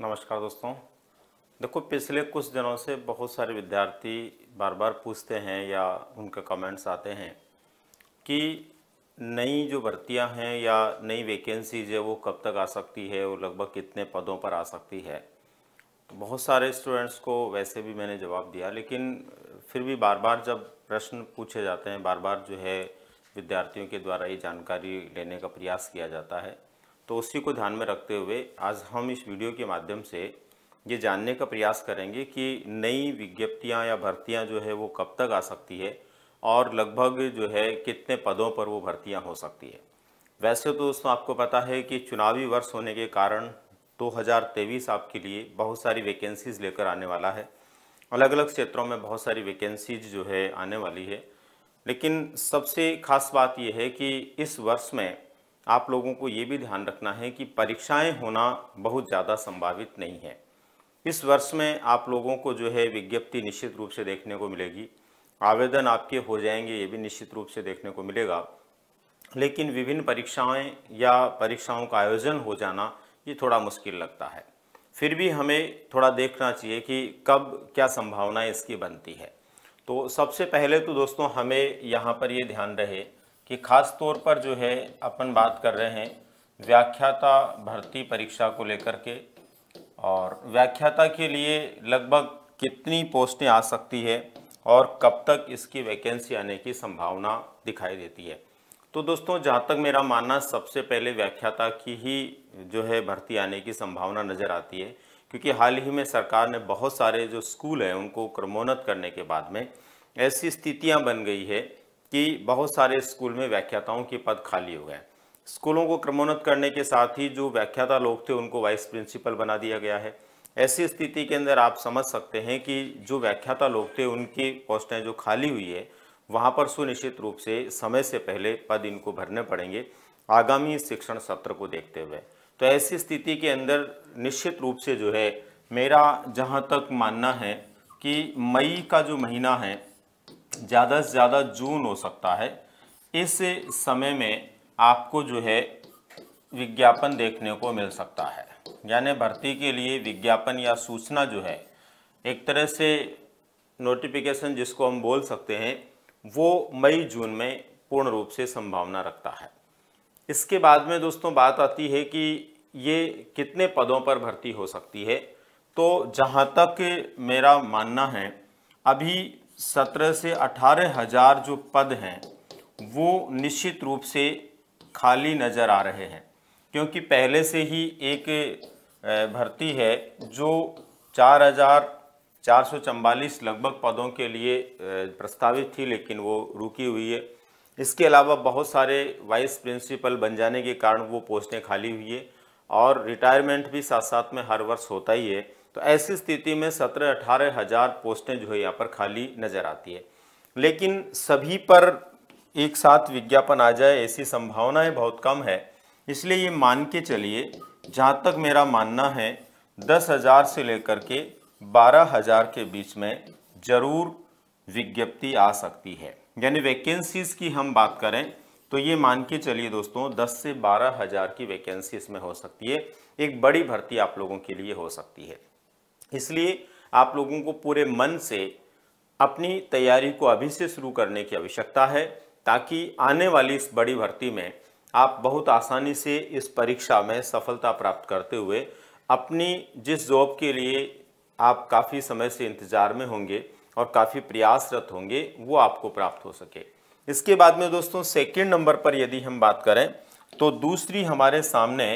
नमस्कार दोस्तों देखो पिछले कुछ दिनों से बहुत सारे विद्यार्थी बार बार पूछते हैं या उनके कमेंट्स आते हैं कि नई जो भर्तियां हैं या नई वैकेंसीज है वो कब तक आ सकती है वो लगभग कितने पदों पर आ सकती है तो बहुत सारे स्टूडेंट्स को वैसे भी मैंने जवाब दिया लेकिन फिर भी बार बार जब प्रश्न पूछे जाते हैं बार बार जो है विद्यार्थियों के द्वारा ये जानकारी लेने का प्रयास किया जाता है तो उसी को ध्यान में रखते हुए आज हम इस वीडियो के माध्यम से ये जानने का प्रयास करेंगे कि नई विज्ञप्तियाँ या भर्तियाँ जो है वो कब तक आ सकती है और लगभग जो है कितने पदों पर वो भर्तियाँ हो सकती है वैसे तो दोस्तों आपको पता है कि चुनावी वर्ष होने के कारण 2023 आपके लिए बहुत सारी वैकेंसीज़ लेकर आने वाला है अलग अलग क्षेत्रों में बहुत सारी वैकेंसीज जो है आने वाली है लेकिन सबसे खास बात यह है कि इस वर्ष में आप लोगों को ये भी ध्यान रखना है कि परीक्षाएं होना बहुत ज़्यादा संभावित नहीं है इस वर्ष में आप लोगों को जो है विज्ञप्ति निश्चित रूप से देखने को मिलेगी आवेदन आपके हो जाएंगे ये भी निश्चित रूप से देखने को मिलेगा लेकिन विभिन्न परीक्षाएं या परीक्षाओं का आयोजन हो जाना ये थोड़ा मुश्किल लगता है फिर भी हमें थोड़ा देखना चाहिए कि कब क्या संभावनाएँ इसकी बनती है तो सबसे पहले तो दोस्तों हमें यहाँ पर ये ध्यान रहे कि ख़ास तौर पर जो है अपन बात कर रहे हैं व्याख्याता भर्ती परीक्षा को लेकर के और व्याख्याता के लिए लगभग कितनी पोस्टें आ सकती है और कब तक इसकी वैकेंसी आने की संभावना दिखाई देती है तो दोस्तों जहाँ तक मेरा मानना सबसे पहले व्याख्याता की ही जो है भर्ती आने की संभावना नज़र आती है क्योंकि हाल ही में सरकार ने बहुत सारे जो स्कूल हैं उनको क्रमोन्नत करने के बाद में ऐसी स्थितियाँ बन गई है कि बहुत सारे स्कूल में व्याख्याताओं के पद खाली हो गए स्कूलों को क्रमोन्नत करने के साथ ही जो व्याख्याता लोग थे उनको वाइस प्रिंसिपल बना दिया गया है ऐसी स्थिति के अंदर आप समझ सकते हैं कि जो व्याख्याता लोग थे उनकी पोस्टें जो खाली हुई है वहाँ पर सुनिश्चित रूप से समय से पहले पद इनको भरने पड़ेंगे आगामी शिक्षण सत्र को देखते हुए तो ऐसी स्थिति के अंदर निश्चित रूप से जो है मेरा जहाँ तक मानना है कि मई का जो महीना है ज़्यादा से ज़्यादा जून हो सकता है इस समय में आपको जो है विज्ञापन देखने को मिल सकता है यानी भर्ती के लिए विज्ञापन या सूचना जो है एक तरह से नोटिफिकेशन जिसको हम बोल सकते हैं वो मई जून में पूर्ण रूप से संभावना रखता है इसके बाद में दोस्तों बात आती है कि ये कितने पदों पर भर्ती हो सकती है तो जहाँ तक मेरा मानना है अभी सत्रह से अठारह हज़ार जो पद हैं वो निश्चित रूप से खाली नज़र आ रहे हैं क्योंकि पहले से ही एक भर्ती है जो चार हज़ार चार सौ चम्बालीस लगभग पदों के लिए प्रस्तावित थी लेकिन वो रुकी हुई है इसके अलावा बहुत सारे वाइस प्रिंसिपल बन जाने के कारण वो पोस्टें खाली हुई है और रिटायरमेंट भी साथ साथ में हर वर्ष होता ही है तो ऐसी स्थिति में सत्रह अठारह हज़ार पोस्टें जो है यहाँ पर खाली नज़र आती है लेकिन सभी पर एक साथ विज्ञापन आ जाए ऐसी संभावनाएं बहुत कम है इसलिए ये मान के चलिए जहाँ तक मेरा मानना है दस हज़ार से लेकर के बारह हज़ार के बीच में ज़रूर विज्ञप्ति आ सकती है यानी वैकेंसीज़ की हम बात करें तो ये मान के चलिए दोस्तों दस से बारह हज़ार की वैकेंसी इसमें हो सकती है एक बड़ी भर्ती आप लोगों के लिए हो सकती है इसलिए आप लोगों को पूरे मन से अपनी तैयारी को अभी से शुरू करने की आवश्यकता है ताकि आने वाली इस बड़ी भर्ती में आप बहुत आसानी से इस परीक्षा में सफलता प्राप्त करते हुए अपनी जिस जॉब के लिए आप काफ़ी समय से इंतज़ार में होंगे और काफ़ी प्रयासरत होंगे वो आपको प्राप्त हो सके इसके बाद में दोस्तों सेकेंड नंबर पर यदि हम बात करें तो दूसरी हमारे सामने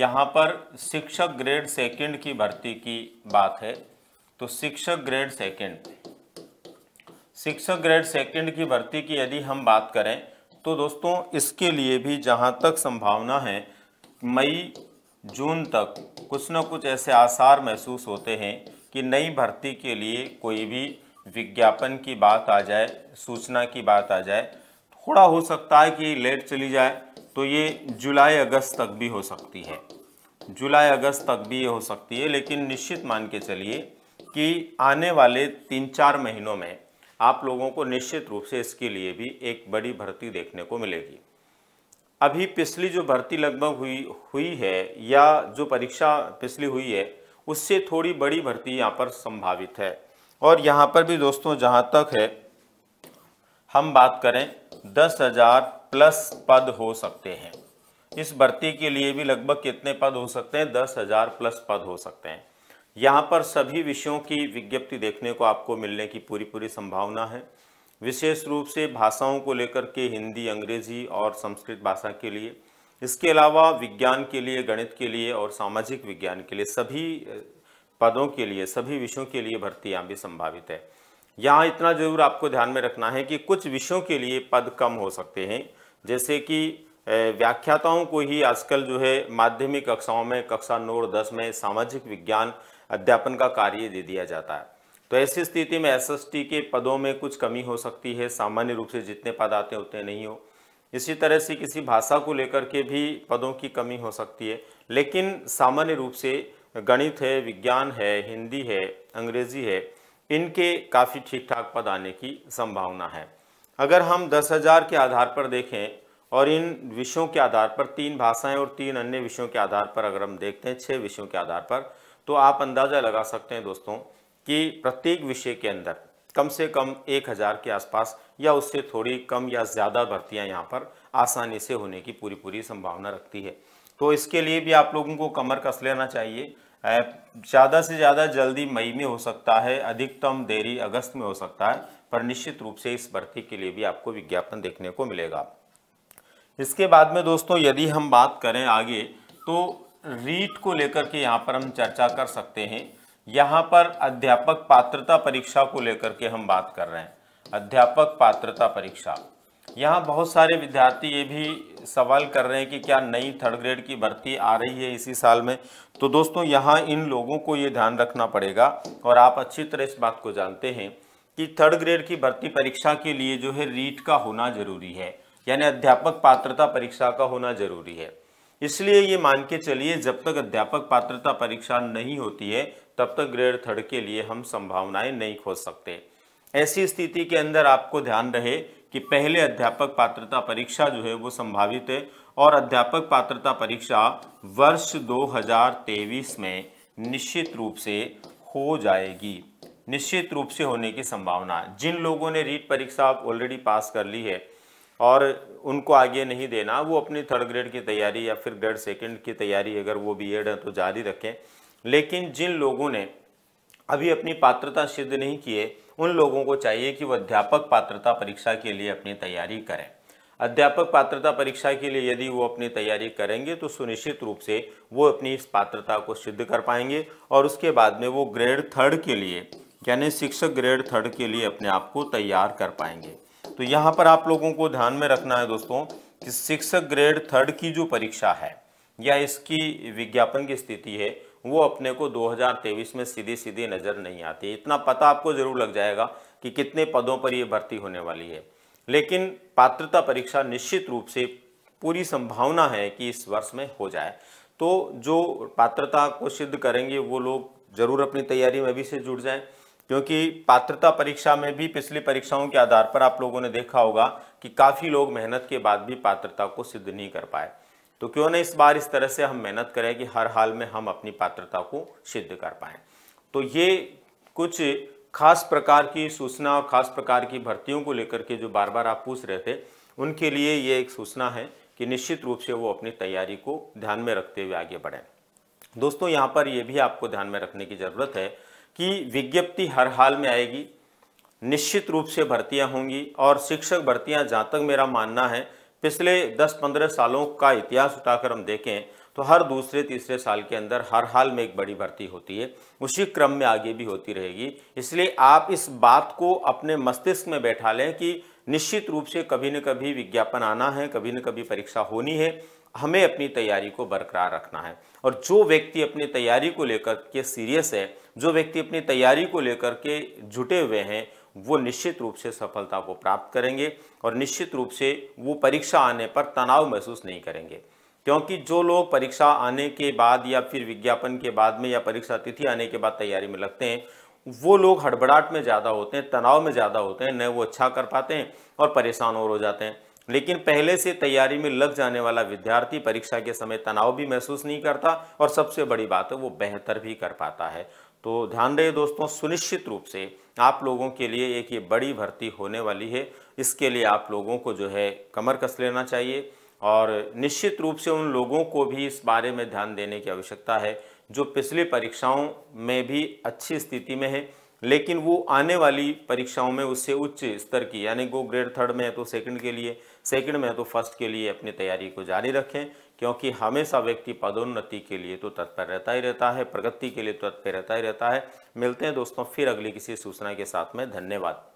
यहाँ पर शिक्षक ग्रेड सेकंड की भर्ती की बात है तो शिक्षक ग्रेड सेकंड शिक्षक ग्रेड सेकंड की भर्ती की यदि हम बात करें तो दोस्तों इसके लिए भी जहाँ तक संभावना है मई जून तक कुछ ना कुछ ऐसे आसार महसूस होते हैं कि नई भर्ती के लिए कोई भी विज्ञापन की बात आ जाए सूचना की बात आ जाए थोड़ा हो सकता है कि लेट चली जाए तो ये जुलाई अगस्त तक भी हो सकती है जुलाई अगस्त तक भी ये हो सकती है लेकिन निश्चित मान के चलिए कि आने वाले तीन चार महीनों में आप लोगों को निश्चित रूप से इसके लिए भी एक बड़ी भर्ती देखने को मिलेगी अभी पिछली जो भर्ती लगभग हुई हुई है या जो परीक्षा पिछली हुई है उससे थोड़ी बड़ी भर्ती यहाँ पर संभावित है और यहाँ पर भी दोस्तों जहाँ तक है हम बात करें दस हजार प्लस पद हो सकते हैं इस भर्ती के लिए भी लगभग कितने पद हो सकते हैं दस हजार प्लस पद हो सकते हैं यहाँ पर सभी विषयों की विज्ञप्ति देखने को आपको मिलने की पूरी पूरी संभावना है विशेष रूप से भाषाओं को लेकर के हिंदी अंग्रेजी और संस्कृत भाषा के लिए इसके अलावा विज्ञान के लिए गणित के लिए और सामाजिक विज्ञान के लिए सभी पदों के लिए सभी विषयों के लिए भर्तियाँ भी संभावित है यहाँ इतना ज़रूर आपको ध्यान में रखना है कि कुछ विषयों के लिए पद कम हो सकते हैं जैसे कि व्याख्याताओं को ही आजकल जो है माध्यमिक कक्षाओं में कक्षा नौ और दस में सामाजिक विज्ञान अध्यापन का कार्य दे दिया जाता है तो ऐसी स्थिति में एस के पदों में कुछ कमी हो सकती है सामान्य रूप से जितने पद आते हैं उतने नहीं हो इसी तरह से किसी भाषा को लेकर के भी पदों की कमी हो सकती है लेकिन सामान्य रूप से गणित है विज्ञान है हिंदी है अंग्रेजी है इनके काफ़ी ठीक ठाक पद आने की संभावना है अगर हम दस हज़ार के आधार पर देखें और इन विषयों के आधार पर तीन भाषाएं और तीन अन्य विषयों के आधार पर अगर हम देखते हैं छः विषयों के आधार पर तो आप अंदाज़ा लगा सकते हैं दोस्तों कि प्रत्येक विषय के अंदर कम से कम एक हज़ार के आसपास या उससे थोड़ी कम या ज़्यादा भर्तियाँ यहाँ पर आसानी से होने की पूरी पूरी संभावना रखती है तो इसके लिए भी आप लोगों को कमर कस लेना चाहिए ज़्यादा से ज़्यादा जल्दी मई में हो सकता है अधिकतम देरी अगस्त में हो सकता है पर निश्चित रूप से इस भर्ती के लिए भी आपको विज्ञापन देखने को मिलेगा इसके बाद में दोस्तों यदि हम बात करें आगे तो रीट को लेकर के यहाँ पर हम चर्चा कर सकते हैं यहाँ पर अध्यापक पात्रता परीक्षा को लेकर के हम बात कर रहे हैं अध्यापक पात्रता परीक्षा यहाँ बहुत सारे विद्यार्थी ये भी सवाल कर रहे हैं कि क्या नई थर्ड ग्रेड की भर्ती आ रही है इसी साल में तो दोस्तों यहाँ इन लोगों को ये ध्यान रखना पड़ेगा और आप अच्छी तरह इस बात को जानते हैं कि थर्ड ग्रेड की भर्ती परीक्षा के लिए जो है रीट का होना जरूरी है यानी अध्यापक पात्रता परीक्षा का होना जरूरी है इसलिए ये मान के चलिए जब तक अध्यापक पात्रता परीक्षा नहीं होती है तब तक ग्रेड थर्ड के लिए हम संभावनाएं नहीं खोज सकते ऐसी स्थिति के अंदर आपको ध्यान रहे कि पहले अध्यापक पात्रता परीक्षा जो है वो संभावित है और अध्यापक पात्रता परीक्षा वर्ष 2023 में निश्चित रूप से हो जाएगी निश्चित रूप से होने की संभावना जिन लोगों ने रीट परीक्षा ऑलरेडी पास कर ली है और उनको आगे नहीं देना वो अपनी थर्ड ग्रेड की तैयारी या फिर ग्रेड सेकंड की तैयारी अगर वो बी एड है तो जारी रखें लेकिन जिन लोगों ने अभी अपनी पात्रता सिद्ध नहीं किए उन लोगों को चाहिए कि वह अध्यापक पात्रता परीक्षा के लिए अपनी तैयारी करें अध्यापक पात्रता परीक्षा के लिए यदि वो अपनी तैयारी करेंगे तो सुनिश्चित रूप से वो अपनी इस पात्रता को सिद्ध कर पाएंगे और उसके बाद में वो ग्रेड थर्ड के लिए यानी शिक्षक ग्रेड थर्ड के लिए अपने आप को तैयार कर पाएंगे तो यहाँ पर आप लोगों को ध्यान में रखना है दोस्तों कि शिक्षक ग्रेड थर्ड की जो परीक्षा है या इसकी विज्ञापन की स्थिति है वो अपने को 2023 में सीधी सीधी नज़र नहीं आती इतना पता आपको ज़रूर लग जाएगा कि कितने पदों पर ये भर्ती होने वाली है लेकिन पात्रता परीक्षा निश्चित रूप से पूरी संभावना है कि इस वर्ष में हो जाए तो जो पात्रता को सिद्ध करेंगे वो लोग ज़रूर अपनी तैयारी में भी से जुड़ जाएँ क्योंकि पात्रता परीक्षा में भी पिछली परीक्षाओं के आधार पर आप लोगों ने देखा होगा कि काफ़ी लोग मेहनत के बाद भी पात्रता को सिद्ध नहीं कर पाए तो क्यों ना इस बार इस तरह से हम मेहनत करें कि हर हाल में हम अपनी पात्रता को सिद्ध कर पाए तो ये कुछ खास प्रकार की सूचना और खास प्रकार की भर्तियों को लेकर के जो बार बार आप पूछ रहे थे उनके लिए ये एक सूचना है कि निश्चित रूप से वो अपनी तैयारी को ध्यान में रखते हुए आगे बढ़ें दोस्तों यहाँ पर ये भी आपको ध्यान में रखने की ज़रूरत है कि विज्ञप्ति हर हाल में आएगी निश्चित रूप से भर्तियाँ होंगी और शिक्षक भर्तियाँ जहाँ तक मेरा मानना है पिछले 10-15 सालों का इतिहास उठाकर हम देखें तो हर दूसरे तीसरे साल के अंदर हर हाल में एक बड़ी भर्ती होती है उसी क्रम में आगे भी होती रहेगी इसलिए आप इस बात को अपने मस्तिष्क में बैठा लें कि निश्चित रूप से कभी न कभी विज्ञापन आना है कभी न कभी परीक्षा होनी है हमें अपनी तैयारी को बरकरार रखना है और जो व्यक्ति अपनी तैयारी को लेकर के सीरियस है जो व्यक्ति अपनी तैयारी को लेकर के जुटे हुए हैं वो निश्चित रूप से सफलता को प्राप्त करेंगे और निश्चित रूप से वो परीक्षा आने पर तनाव महसूस नहीं करेंगे क्योंकि जो लोग परीक्षा आने के बाद या फिर विज्ञापन के बाद में या परीक्षा तिथि आने के बाद तैयारी में लगते हैं वो लोग हड़बड़ाहट में ज़्यादा होते हैं तनाव में ज़्यादा होते हैं न वो अच्छा कर पाते हैं और परेशान और हो जाते हैं लेकिन पहले से तैयारी में लग जाने वाला विद्यार्थी परीक्षा के समय तनाव भी महसूस नहीं करता और सबसे बड़ी बात है वो बेहतर भी कर पाता है तो ध्यान रहे दोस्तों सुनिश्चित रूप से आप लोगों के लिए एक ये बड़ी भर्ती होने वाली है इसके लिए आप लोगों को जो है कमर कस लेना चाहिए और निश्चित रूप से उन लोगों को भी इस बारे में ध्यान देने की आवश्यकता है जो पिछली परीक्षाओं में भी अच्छी स्थिति में है लेकिन वो आने वाली परीक्षाओं में उससे उच्च स्तर की यानी वो ग्रेड थर्ड में है तो सेकंड के लिए सेकंड में है तो फर्स्ट के लिए अपनी तैयारी को जारी रखें क्योंकि हमेशा व्यक्ति पदोन्नति के लिए तो तत्पर रहता ही रहता है प्रगति के लिए तो तत्पर रहता ही रहता है मिलते हैं दोस्तों फिर अगली किसी सूचना के साथ में धन्यवाद